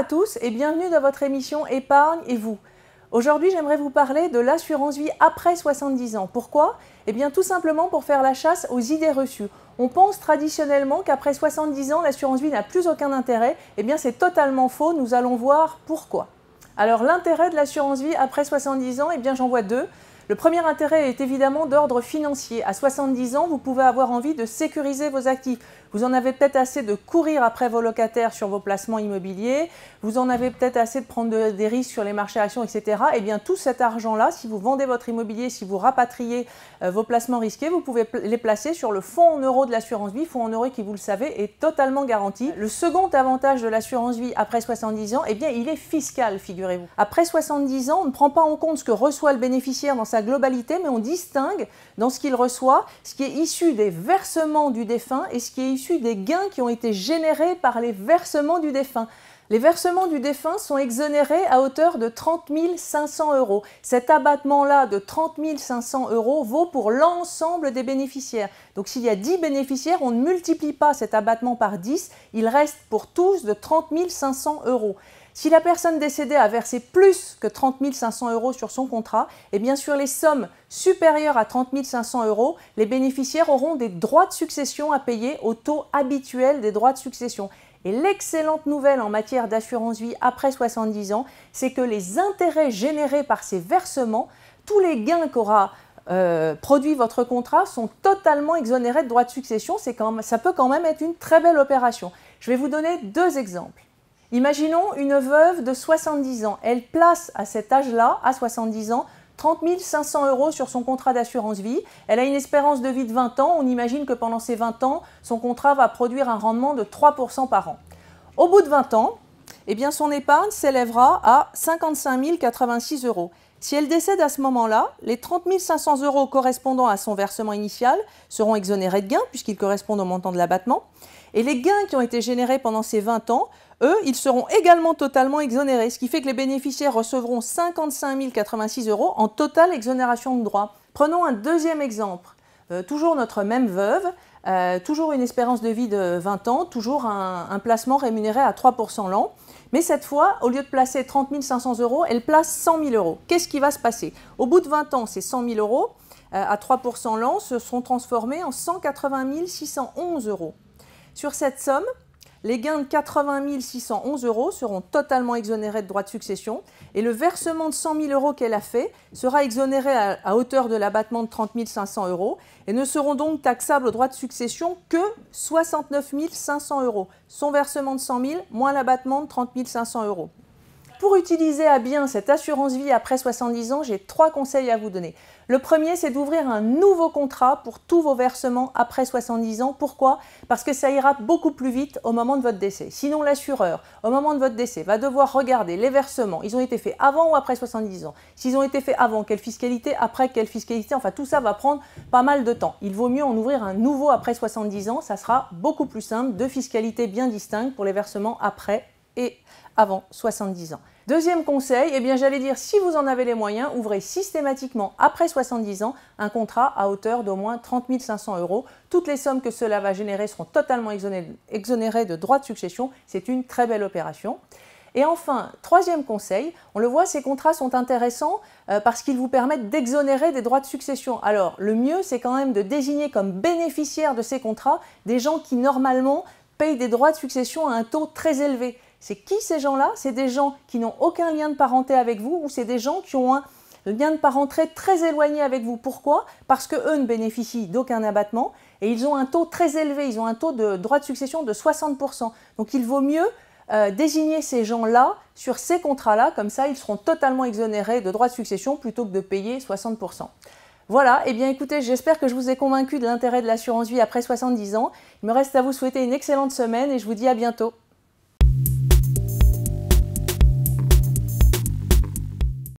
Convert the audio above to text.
à tous et bienvenue dans votre émission Épargne et vous. Aujourd'hui, j'aimerais vous parler de l'assurance vie après 70 ans. Pourquoi Eh bien, tout simplement pour faire la chasse aux idées reçues. On pense traditionnellement qu'après 70 ans, l'assurance vie n'a plus aucun intérêt. Eh bien, c'est totalement faux. Nous allons voir pourquoi. Alors, l'intérêt de l'assurance vie après 70 ans, eh bien, j'en vois deux. Le premier intérêt est évidemment d'ordre financier. À 70 ans, vous pouvez avoir envie de sécuriser vos actifs. Vous en avez peut-être assez de courir après vos locataires sur vos placements immobiliers. Vous en avez peut-être assez de prendre des risques sur les marchés actions, etc. Eh bien, tout cet argent-là, si vous vendez votre immobilier, si vous rapatriez euh, vos placements risqués, vous pouvez les placer sur le fonds en euros de l'assurance vie. Fonds en euros qui, vous le savez, est totalement garanti. Le second avantage de l'assurance vie après 70 ans, eh bien, il est fiscal, figurez-vous. Après 70 ans, on ne prend pas en compte ce que reçoit le bénéficiaire dans sa globalité, mais on distingue dans ce qu'il reçoit ce qui est issu des versements du défunt et ce qui est issu des gains qui ont été générés par les versements du défunt. Les versements du défunt sont exonérés à hauteur de 30 500 euros. Cet abattement-là de 30 500 euros vaut pour l'ensemble des bénéficiaires. Donc s'il y a 10 bénéficiaires, on ne multiplie pas cet abattement par 10, il reste pour tous de 30 500 euros. Si la personne décédée a versé plus que 30 500 euros sur son contrat, et eh bien sur les sommes supérieures à 30 500 euros, les bénéficiaires auront des droits de succession à payer au taux habituel des droits de succession. Et l'excellente nouvelle en matière d'assurance vie après 70 ans, c'est que les intérêts générés par ces versements, tous les gains qu'aura euh, produit votre contrat sont totalement exonérés de droits de succession. ça peut quand même être une très belle opération. Je vais vous donner deux exemples. Imaginons une veuve de 70 ans. Elle place à cet âge-là, à 70 ans, 30 500 euros sur son contrat d'assurance vie. Elle a une espérance de vie de 20 ans. On imagine que pendant ces 20 ans, son contrat va produire un rendement de 3% par an. Au bout de 20 ans, eh bien son épargne s'élèvera à 55 086 euros. Si elle décède à ce moment-là, les 30 500 euros correspondant à son versement initial seront exonérés de gains, puisqu'ils correspondent au montant de l'abattement. Et les gains qui ont été générés pendant ces 20 ans, eux, ils seront également totalement exonérés, ce qui fait que les bénéficiaires recevront 55 086 euros en totale exonération de droits. Prenons un deuxième exemple. Euh, toujours notre même veuve, euh, toujours une espérance de vie de 20 ans, toujours un, placement rémunéré à 3% l'an. Mais cette fois, au lieu de placer 30 500 euros, elle place 100 000 euros. Qu'est-ce qui va se passer Au bout de 20 ans, ces 100 000 euros euh, à 3% l'an se sont transformés en 180 611 euros. Sur cette somme, les gains de 80 611 euros seront totalement exonérés de droits de succession et le versement de 100 000 euros qu'elle a fait sera exonéré à, hauteur de l'abattement de 30 500 euros et ne seront donc taxables au droit de succession que 69 500 euros. Son versement de 100 000 moins l'abattement de 30 500 euros. Pour utiliser à bien cette assurance vie après 70 ans, j'ai trois conseils à vous donner. Le premier, c'est d'ouvrir un nouveau contrat pour tous vos versements après 70 ans. Pourquoi Parce que ça ira beaucoup plus vite au moment de votre décès. Sinon, l'assureur, au moment de votre décès, va devoir regarder les versements. Ils ont été faits avant ou après 70 ans S'ils ont été faits avant, quelle fiscalité Après, quelle fiscalité Enfin, tout ça va prendre pas mal de temps. Il vaut mieux en ouvrir un nouveau après 70 ans. Ça sera beaucoup plus simple. Deux fiscalités bien distinctes pour les versements après et avant 70 ans. Deuxième conseil, eh bien j'allais dire si vous en avez les moyens, ouvrez systématiquement après 70 ans un contrat à hauteur d'au moins 30 500 euros. Toutes les sommes que cela va générer seront totalement exonérées de droits de succession. C'est une très belle opération. Et enfin, troisième conseil, on le voit, ces contrats sont intéressants euh, parce qu'ils vous permettent d'exonérer des droits de succession. Alors, le mieux, c'est quand même de désigner comme bénéficiaires de ces contrats des gens qui, normalement, payent des droits de succession à un taux très élevé. C'est qui ces gens-là C'est des gens qui n'ont aucun lien de parenté avec vous ou c'est des gens qui ont un lien de parenté très éloigné avec vous. Pourquoi Parce qu'eux ne bénéficient d'aucun abattement et ils ont un taux très élevé, ils ont un taux de droit de succession de 60%. Donc il vaut mieux euh, désigner ces gens-là sur ces contrats-là, comme ça ils seront totalement exonérés de droit de succession plutôt que de payer 60%. Voilà, et eh bien écoutez, j'espère que je vous ai convaincu de l'intérêt de l'assurance vie après 70 ans. Il me reste à vous souhaiter une excellente semaine et je vous dis à bientôt.